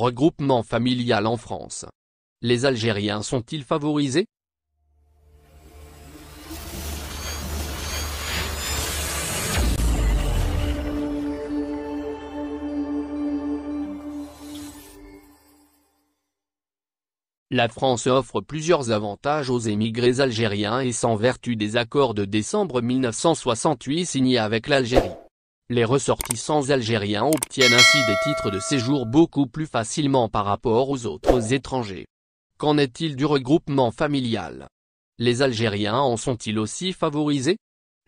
Regroupement familial en France. Les Algériens sont-ils favorisés La France offre plusieurs avantages aux émigrés algériens et sans vertu des accords de décembre 1968 signés avec l'Algérie les ressortissants algériens obtiennent ainsi des titres de séjour beaucoup plus facilement par rapport aux autres étrangers. Qu'en est-il du regroupement familial Les Algériens en sont-ils aussi favorisés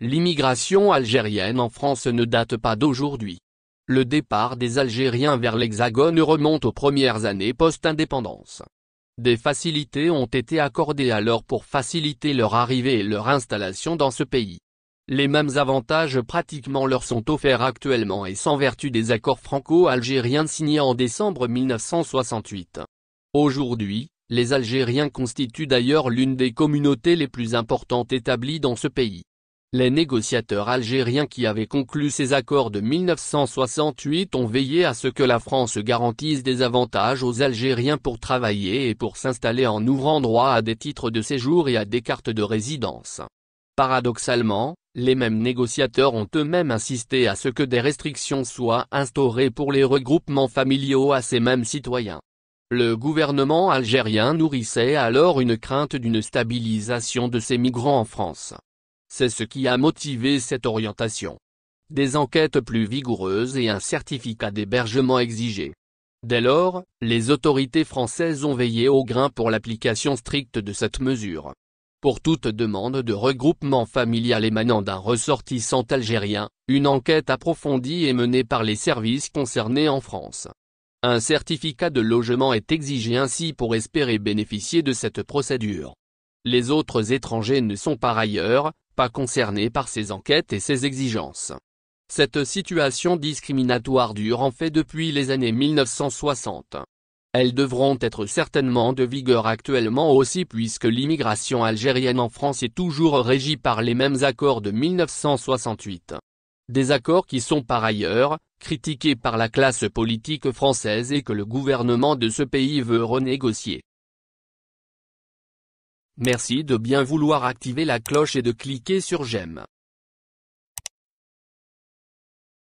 L'immigration algérienne en France ne date pas d'aujourd'hui. Le départ des Algériens vers l'Hexagone remonte aux premières années post-indépendance. Des facilités ont été accordées alors pour faciliter leur arrivée et leur installation dans ce pays. Les mêmes avantages pratiquement leur sont offerts actuellement et sans vertu des accords franco-algériens signés en décembre 1968. Aujourd'hui, les Algériens constituent d'ailleurs l'une des communautés les plus importantes établies dans ce pays. Les négociateurs algériens qui avaient conclu ces accords de 1968 ont veillé à ce que la France garantisse des avantages aux Algériens pour travailler et pour s'installer en ouvrant droit à des titres de séjour et à des cartes de résidence. Paradoxalement, les mêmes négociateurs ont eux-mêmes insisté à ce que des restrictions soient instaurées pour les regroupements familiaux à ces mêmes citoyens. Le gouvernement algérien nourrissait alors une crainte d'une stabilisation de ces migrants en France. C'est ce qui a motivé cette orientation. Des enquêtes plus vigoureuses et un certificat d'hébergement exigé. Dès lors, les autorités françaises ont veillé au grain pour l'application stricte de cette mesure pour toute demande de regroupement familial émanant d'un ressortissant algérien, une enquête approfondie est menée par les services concernés en France. Un certificat de logement est exigé ainsi pour espérer bénéficier de cette procédure. Les autres étrangers ne sont par ailleurs pas concernés par ces enquêtes et ces exigences. Cette situation discriminatoire dure en fait depuis les années 1960 elles devront être certainement de vigueur actuellement aussi puisque l'immigration algérienne en France est toujours régie par les mêmes accords de 1968. Des accords qui sont par ailleurs, critiqués par la classe politique française et que le gouvernement de ce pays veut renégocier. Merci de bien vouloir activer la cloche et de cliquer sur j'aime.